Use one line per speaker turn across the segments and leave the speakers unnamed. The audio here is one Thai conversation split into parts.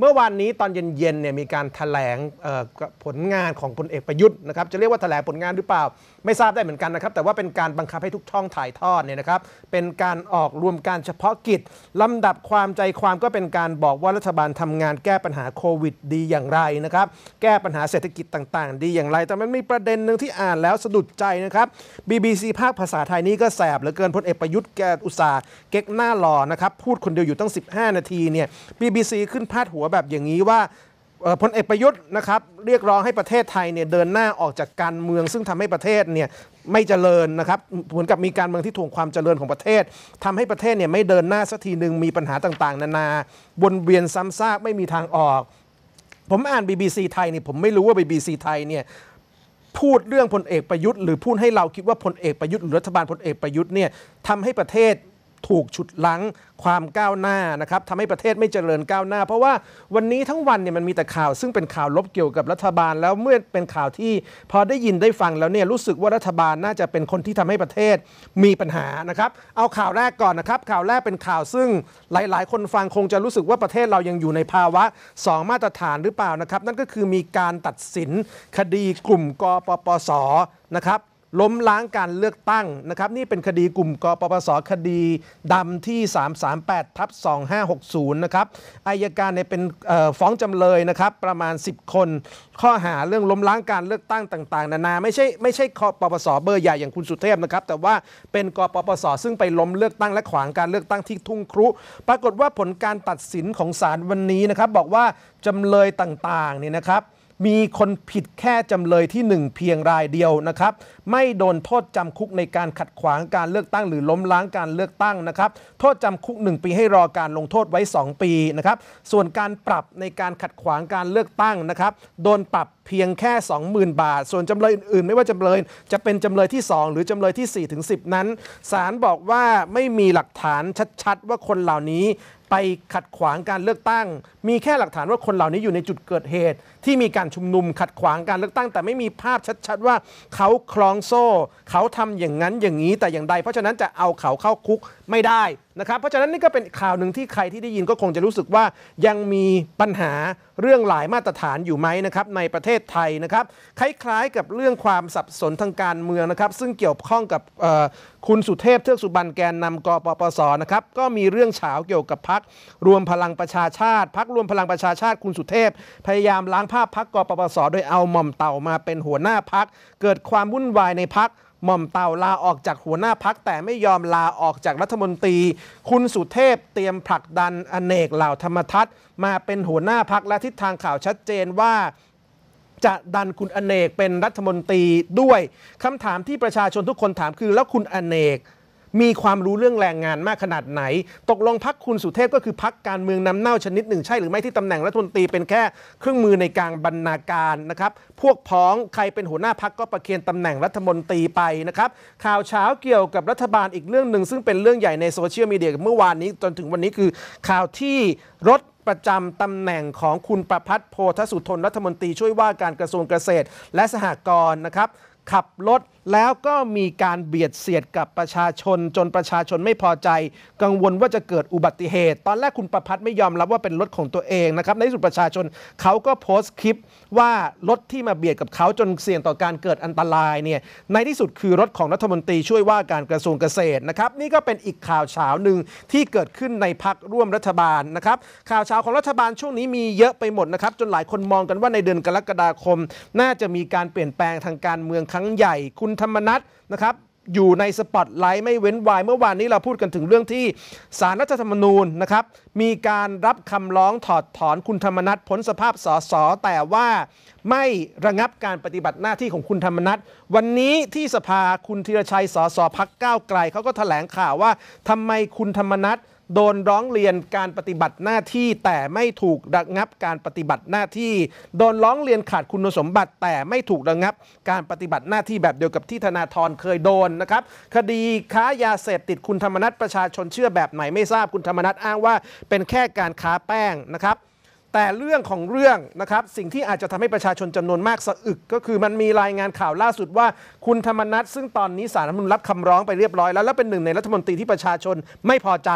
เมื่อวานนี้ตอนเย็นๆเนี่ยมีการถแถลงผลงานของพลเอกประยุทธ์นะครับจะเรียกว่าถแถลงผลงานหรือเปล่า ไม่ทราบได้เหมือนกันนะครับแต่ว่าเป็นการบังคับให้ทุกช่องถ่ายทอดเนี่ยนะครับเป็นการออกรวมการเฉพาะกิจลำดับความใจความก็เป็นการบอกว่ารัฐบาลทำงานแก้ปัญหาโควิดดีอย่างไรนะครับแก้ปัญหาเศรษฐกิจต่างๆ ดีอย่างไร แต่มันมีประเด็นหนึ่งที่อ่านแล้วสะดุดใจนะครับ BBC ภาคภาษาไทยนี่ก็แสบเหลือเกินพลเอกประยุทธ์แกอุตสาเก๊กหน้าหล่อนะครับพูดคนเดียวอยู่ตั้ง15 นาทีเนี่ย BBC ขึ้นพาดหัวแบบอย่างนี้ว่าพลเอกประยุทธ์นะครับ เรียกร้องให้ประเทศไทยเนี่ย เดินหน้าออกจากการเมือง ซึ่งทำให้ประเทศเนี่ย ไม่เจริญนะครับเหมือนกับมีการเมืองที่ถ่วงความเจริญของประเทศ ทำให้ประเทศเนี่ยไม่เดินหน้าสักทีหนึ่งมีปัญหาต่างๆ นานาวนเวียนซ้ำซากไม่มีทางออก ผมอ่าน BBC ไทยเนี่ยผมไม่รู้ว่า BBC ไทยเนี่ยพูดเรื่องพลเอกประยุทธ์หรือพูดให้เราคิดว่าพลเอกประยุทธ์หรือรัฐบาลพลเอกประยุทธ์เนี่ยทำให้ประเทศถูกฉุดลัางความก้าวหน้านะครับทำให้ประเทศไม่เจริญก้าวหน้าเพราะว่าวันนี้ทั้งวันเนี่ยมันมีแต่ข่าวซึ่งเป็นข่าวลบเกี่ยวกับรัฐบาลแล้วเมื่อเป็นข่าวที่พอได้ยินได้ฟังแล้วเนี่ยรู้สึกว่ารัฐบาลน่าจะเป็นคนที่ทำให้ประเทศมีปัญหานะครับ เอาข่าวแรกก่อนนะครับ ข่าวแรกเป็นข่าวซึ่งหลาย ๆ คนฟังคงจะรู้สึกว่าประเทศเรายังอยู่ในภาวะ 2 มาตรฐานหรือเปล่านะครับ นั่นก็คือมีการตัดสิน คดีกลุ่มกปปสนะครับล้มล้างการเลือกตั้งนะครับ นี่เป็นคดีกลุ่มกปปสคดีดำที่ 338ทับ2560 นะครับอายการเนี่ยเป็นฟ้องจำเลยนะครับ ประมาณ 10 คนข้อหาเรื่องล้มล้างการเลือกตั้งต่าง ๆนานา ไม่ใช่ไม่ใช่กปปสเบอร์ใหญ่อย่างคุณสุเทพนะครับ แต่ว่าเป็นกปปสซึ่งไปล้มเลือกตั้งและขวางการเลือกตั้งที่ทุ่งครุ ปรากฏว่าผลการตัดสินของศาลวันนี้นะครับ บอกว่าจำเลยต่างๆเนี่ยนะครับมีคนผิดแค่จำเลยที่ 1 เพียงรายเดียวนะครับไม่โดนโทษจำคุกในการขัดขวางการเลือกตั้งหรือล้มล้างการเลือกตั้งนะครับ โทษจำคุก 1 ปีให้รอการลงโทษไว้ 2 ปีนะครับ ส่วนการปรับในการขัดขวางการเลือกตั้งนะครับโดนปรับเพียงแค่ 20,000 บาท ส่วนจำเลยอื่นๆไม่ว่าจำเลยจะเป็นจำเลยที่ 2 หรือจำเลยที่4ถึง10 นั้นศาลบอกว่าไม่มีหลักฐานชัดๆ ว่าคนเหล่านี้ไปขัดขวางการเลือกตั้ง มีแค่หลักฐานว่าคนเหล่านี้อยู่ในจุดเกิดเหตุ ที่มีการชุมนุมขัดขวางการเลือกตั้งแต่ไม่มีภาพชัดๆว่า เขาคล้องโซ่ เขาทำอย่างนั้นอย่างนี้แต่อย่างใด เพราะฉะนั้นจะเอาเขาเข้าคุกไม่ได้นะครับเพราะฉะนั้นนี่ก็เป็นข่าวหนึ่งที่ใครที่ได้ยินก็คงจะรู้สึกว่ายังมีปัญหาเรื่องหลายมาตรฐานอยู่ไหมนะครับในประเทศไทยนะครับ คล้ายๆ กับเรื่องความสับสนทางการเมืองนะครับซึ่งเกี่ยวข้องกับคุณสุเทพ เทือกสุบรรณแกนนำกปปส นะครับก็มีเรื่องเฉาเกี่ยวกับพักรวมพลังประชาชาติพักรวมพลังประชาชาติคุณสุเทพพยายามล้างภาพพักกปปส โดยเอาหม่อมเต่ามาเป็นหัวหน้าพักเกิดความวุ่นวายในพักหม่อมเต่าลาออกจากหัวหน้าพักแต่ไม่ยอมลาออกจากรัฐมนตรี คุณสุเทพเตรียมผลักดันอเนกเหล่าธรรมทัศน์ มาเป็นหัวหน้าพักและทิศทางข่าวชัดเจนว่าจะดันคุณอเนกเป็นรัฐมนตรีด้วยคำถามที่ประชาชนทุกคนถามคือแล้วคุณอเนกมีความรู้เรื่องแรงงานมากขนาดไหน ตกลงพักคุณสุเทพก็คือพักการเมืองน้ำเน่าชนิดหนึ่งใช่หรือไม่ที่ตำแหน่งรัฐมนตรีเป็นแค่เครื่องมือในการบรรณาการนะครับ พวกพ้องใครเป็นหัวหน้าพักก็ประเคนตำแหน่งรัฐมนตรีไปนะครับ ข่าวเช้าเกี่ยวกับรัฐบาลอีกเรื่องหนึ่งซึ่งเป็นเรื่องใหญ่ในโซเชียลมีเดียเมื่อวานนี้ จนถึงวันนี้คือข่าวที่รถประจำตำแหน่งของคุณประพัฒโพธสุทนรัฐมนตรีช่วยว่า การกระทรวงเกษตรและสหกรณ์นะครับ ขับรถแล้วก็มีการเบียดเสียดกับประชาชนจนประชาชนไม่พอใจกังวลว่าจะเกิดอุบัติเหตุ ตอนแรกคุณประพัฒน์ไม่ยอมรับว่าเป็นรถของตัวเองนะครับในที่สุดประชาชนเขาก็โพสต์คลิปว่ารถที่มาเบียดกับเขาจนเสี่ยงต่อการเกิดอันตรายเนี่ยในที่สุดคือรถของรัฐมนตรีช่วยว่าการกระทรวงเกษตรนะครับนี่ก็เป็นอีกข่าวเช้าหนึ่งที่เกิดขึ้นในพักร่วมรัฐบาลนะครับข่าวเช้าของรัฐบาลช่วงนี้มีเยอะไปหมดนะครับจนหลายคนมองกันว่าในเดือนกรกฎาคมน่าจะมีการเปลี่ยนแปลงทางการเมืองครั้งใหญ่คุณธรรมนัตนะครับอยู่ในสปอตไลท์ไม่เว้นวาย เมื่อวานนี้เราพูดกันถึงเรื่องที่สารรัฐธรรมนูญนะครับมีการรับคำร้องถอดถอนคุณธรรมนัตพ้นสภาพสสแต่ว่าไม่ระงับการปฏิบัติหน้าที่ของคุณธรรมนัตวันนี้ที่สภาคุณธีรชัยสสพักก้าวไกลเขาก็ถแถลงข่าวว่าทำไมคุณธรรมนัตโดนร้องเรียนการปฏิบัติหน้าที่แต่ไม่ถูกระงับการปฏิบัติหน้าที่ โดนร้องเรียนขาดคุณสมบัติแต่ไม่ถูกระงับ การปฏิบัติหน้าที่แบบเดียวกับที่ธนาธรเคยโดนนะครับ คดีค้ายาเสพติดคุณธรรมนัฐประชาชนเชื่อแบบไหนไม่ทราบคุณธรรมนัฐอ้างว่าเป็นแค่การค้าแป้งนะครับ แต่เรื่องของเรื่องนะครับสิ่งที่อาจจะทำให้ประชาชนจำนวนมากสะอึกก็คือมันมีรายงานข่าวล่าสุดว่าคุณธรรมนัฐซึ่งตอนนี้สารมนุนรับคำร้องไปเรียบร้อยแล้วและเป็นหนึ่งในรัฐมนตรีที่ประชาชนไม่พอใจ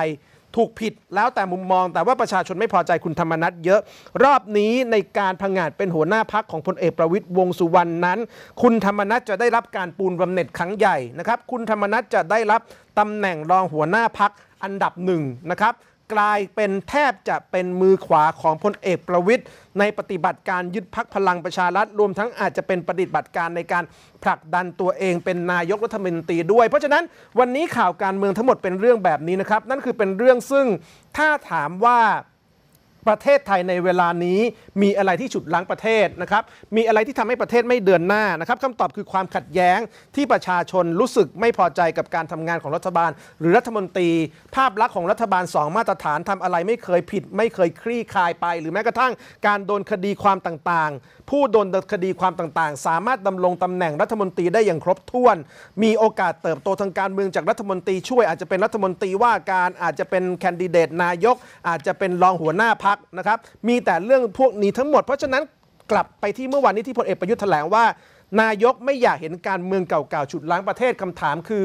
ถูกผิดแล้วแต่มุมมองแต่ว่าประชาชนไม่พอใจคุณธรรมนัฐเยอะ รอบนี้ในการพังงาดเป็นหัวหน้าพักของพลเอกประวิตยวงสุวรรณนั้น คุณธรรมนัฐจะได้รับการปูนบำเหน็จครั้งใหญ่นะครับคุณธรรมนัฐจะได้รับตำแหน่งรองหัวหน้าพักอันดับหนึ่งนะครับกลายเป็นแทบจะเป็นมือขวาของพลเอกประวิทย์ในปฏิบัติการยึดพักพลังประชารัฐรวมทั้งอาจจะเป็นปฏิบัติการในการผลักดันตัวเองเป็นนายกรัฐมนตรีด้วย เพราะฉะนั้นวันนี้ข่าวการเมืองทั้งหมดเป็นเรื่องแบบนี้นะครับ นั่นคือเป็นเรื่องซึ่งถ้าถามว่าประเทศไทยในเวลานี้มีอะไรที่ฉุดล้างประเทศนะครับมีอะไรที่ทำให้ประเทศไม่เดินหน้านะครับคำตอบคือความขัดแย้งที่ประชาชนรู้สึกไม่พอใจกับการทำงานของรัฐบาลหรือรัฐมนตรี ภาพลักษณ์ของรัฐบาล2มาตรฐานทำอะไรไม่เคยผิดไม่เคยคลี่คลายไป หรือแม้กระทั่งการโดนคดีความต่างๆ ผู้โดนคดีความต่างๆ สามารถดำรงตำแหน่งรัฐมนตรีได้อย่างครบถ้วน มีโอกาสเติบโตทางการเมืองจากรัฐมนตรีช่วยอาจจะเป็นรัฐมนตรีว่าการอาจจะเป็นแคนดิเดตนายก อาจจะเป็นรองหัวหน้าพักกนะครับ มีแต่เรื่องพวกนี้ทั้งหมด เพราะฉะนั้นกลับไปที่เมื่อวานนี้ที่พลเอกประยุทธ์แถลงว่า นายกไม่อยากเห็นการเมืองเก่าๆฉุดล้างประเทศคำถามคือ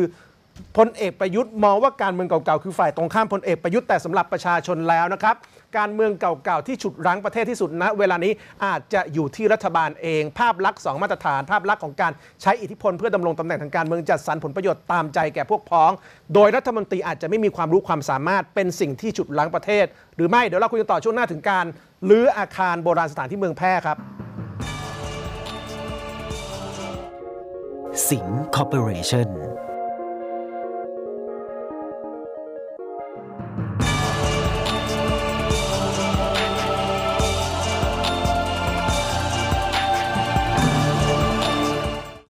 พลเอกประยุทธ์มองว่าการเมืองเก่าๆคือฝ่ายตรงข้ามพลเอกประยุทธ์แต่สำหรับประชาชนแล้วนะครับการเมืองเก่าๆ ที่ฉุดรั้งประเทศที่สุดณเวลานี้อาจจะอยู่ที่รัฐบาลเอง ภาพลักษณ์สองมาตรฐาน ภาพลักษณ์ของการใช้อิทธิพลเพื่อดำรงตำแหน่งทางการเมืองจัดสรรผลประโยชน์ตามใจแก่พวกพ้อง โดยรัฐมนตรีอาจจะไม่มีความรู้ความสามารถเป็นสิ่งที่ฉุดรั้งประเทศ หรือไม่เดี๋ยวเราคุยกันต่อช่วงหน้าถึงการลื้ออาคารโบราณสถานที่เมืองแพร่ครับสิง์คอร์ปอเรชั่น